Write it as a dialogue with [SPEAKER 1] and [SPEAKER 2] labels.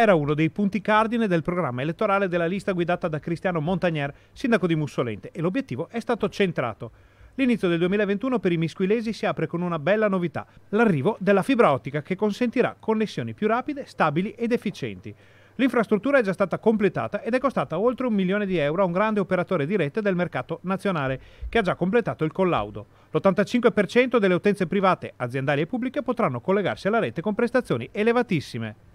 [SPEAKER 1] era uno dei punti cardine del programma elettorale della lista guidata da Cristiano Montagnier, sindaco di Mussolente, e l'obiettivo è stato centrato. L'inizio del 2021 per i misquilesi si apre con una bella novità, l'arrivo della fibra ottica che consentirà connessioni più rapide, stabili ed efficienti. L'infrastruttura è già stata completata ed è costata oltre un milione di euro a un grande operatore di rete del mercato nazionale, che ha già completato il collaudo. L'85% delle utenze private, aziendali e pubbliche potranno collegarsi alla rete con prestazioni elevatissime.